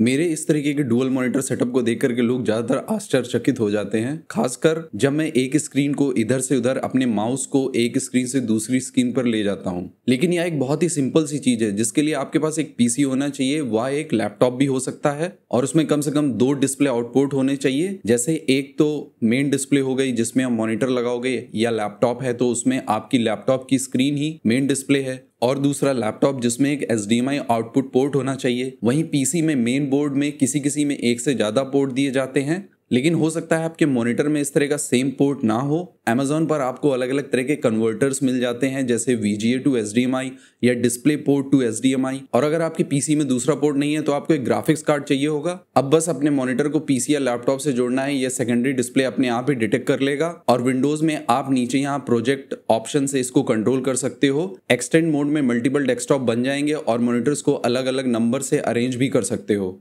मेरे इस तरीके के डुअल मॉनिटर सेटअप को देख करके लोग ज्यादातर आश्चर्यचकित हो जाते हैं खासकर जब मैं एक स्क्रीन को इधर से उधर अपने माउस को एक स्क्रीन से दूसरी स्क्रीन पर ले जाता हूँ लेकिन यह एक बहुत ही सिंपल सी चीज है जिसके लिए आपके पास एक पीसी होना चाहिए वह एक लैपटॉप भी हो सकता है और उसमें कम से कम दो डिस्प्ले आउटपुट होने चाहिए जैसे एक तो मेन डिस्प्ले हो गई जिसमें आप मॉनिटर लगाओगे या लैपटॉप है तो उसमें आपकी लैपटॉप की स्क्रीन ही मेन डिस्प्ले है और दूसरा लैपटॉप जिसमें एक एस आउटपुट पोर्ट होना चाहिए वहीं पीसी में मेन बोर्ड में किसी किसी में एक से ज़्यादा पोर्ट दिए जाते हैं लेकिन हो सकता है आपके मॉनिटर में इस तरह का सेम पोर्ट ना हो अमेजोन पर आपको अलग अलग तरह के कन्वर्टर्स मिल जाते हैं जैसे V G A to S D M I या display port to S D M I और अगर आपके पीसी में दूसरा पोर्ट नहीं है तो आपको एक ग्राफिक्स कार्ड चाहिए होगा अब बस अपने मॉनिटर को पीसी या लैपटॉप से जोड़ना है यह सेकेंडरी डिस्प्ले अपने आप ही डिटेक्ट कर लेगा और विंडोज में आप नीचे यहाँ प्रोजेक्ट ऑप्शन से इसको कंट्रोल कर सकते हो एक्सटेंड मोड में मल्टीपल डेस्कटॉप बन जाएंगे और मोनिटर्स को अलग अलग नंबर से अरेंज भी कर सकते हो